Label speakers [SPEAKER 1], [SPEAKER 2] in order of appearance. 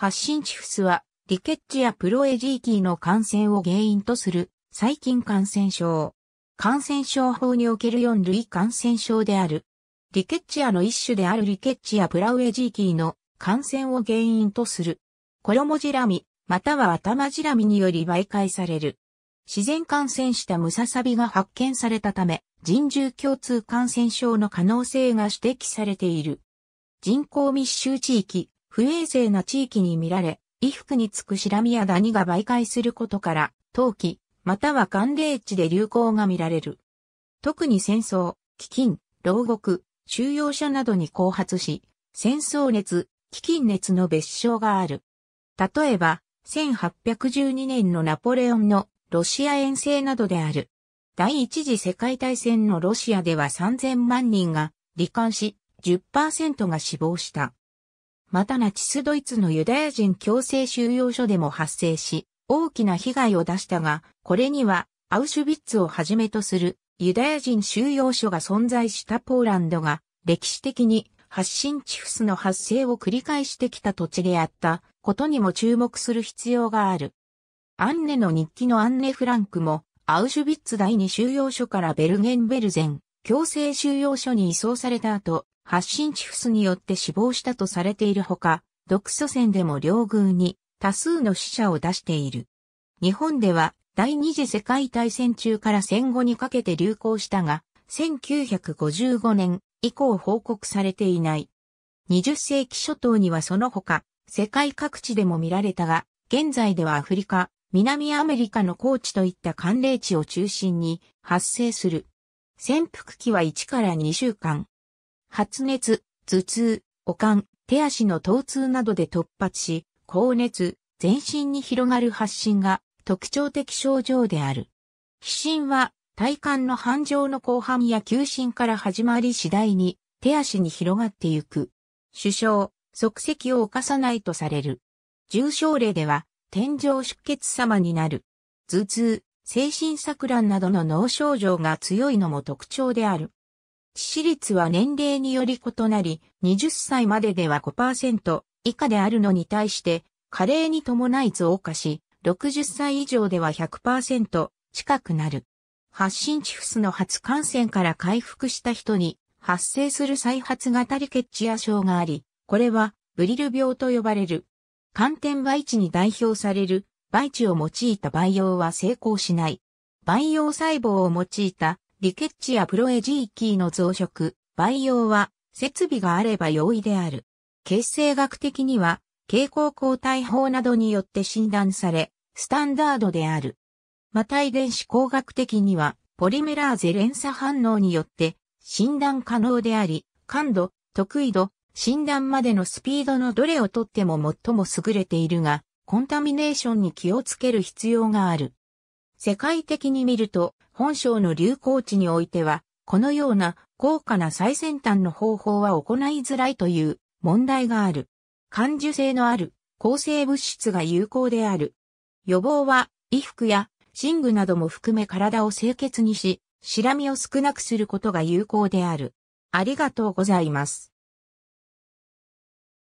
[SPEAKER 1] 発疹チフスは、リケッチやプロエジーキーの感染を原因とする細菌感染症。感染症法における4類感染症である。リケッチアの一種であるリケッチアプラウエジーキーの感染を原因とする。衣じらみ、または頭じらみにより媒介される。自然感染したムササビが発見されたため、人獣共通感染症の可能性が指摘されている。人口密集地域、不衛生な地域に見られ、衣服につくシラミやダニが媒介することから、陶器、または寒冷地で流行が見られる。特に戦争、飢饉、牢獄、収容者などに後発し、戦争熱、飢饉熱の別称がある。例えば、1812年のナポレオンのロシア遠征などである。第一次世界大戦のロシアでは3000万人が罹患し、10%が死亡した。またナチスドイツのユダヤ人強制収容所でも発生し、大きな被害を出したが、これにはアウシュビッツをはじめとするユダヤ人収容所が存在したポーランドが歴史的に発信地フスの発生を繰り返してきた土地であったことにも注目する必要がある。アンネの日記のアンネ・フランクも、アウシュビッツ第二収容所からベルゲンベルゼン、強制収容所に移送された後、発信チフスによって死亡したとされているほか、独ソ戦でも両軍に多数の死者を出している。日本では第二次世界大戦中から戦後にかけて流行したが、1955年以降報告されていない。20世紀初頭にはその他、世界各地でも見られたが、現在ではアフリカ、南アメリカの高地といった寒冷地を中心に発生する。潜伏期は1から2週間。発熱、頭痛、悪寒、手足の疼痛などで突発し、高熱、全身に広がる発疹が特徴的症状である。皮疹は体幹の半常の後半や急疹から始まり次第に手足に広がってゆく。首相、即席を犯さないとされる。重症例では、天井出血様になる。頭痛、精神錯乱などの脳症状が強いのも特徴である。致死率は年齢により異なり、20歳まででは5%以下であるのに対して、加齢に伴い増加し、60歳以上では100%近くなる。発疹チフスの初感染から回復した人に発生する再発型リケッチア症があり、これはブリル病と呼ばれる。寒天培地に代表される培地を用いた培養は成功しない。培養細胞を用いたリケッチやプロエジーキーの増殖、培養は、設備があれば容易である。形成学的には、蛍光抗体法などによって診断され、スタンダードである。また遺伝子工学的には、ポリメラーゼ連鎖反応によって診断可能であり、感度、得意度、診断までのスピードのどれをとっても最も優れているが、コンタミネーションに気をつける必要がある。世界的に見ると、本省の流行地においては、このような高価な最先端の方法は行いづらいという問題がある。感受性のある抗生物質が有効である。予防は衣服や寝具なども含め体を清潔にし、シラミを少なくすることが有効である。ありがとうございます。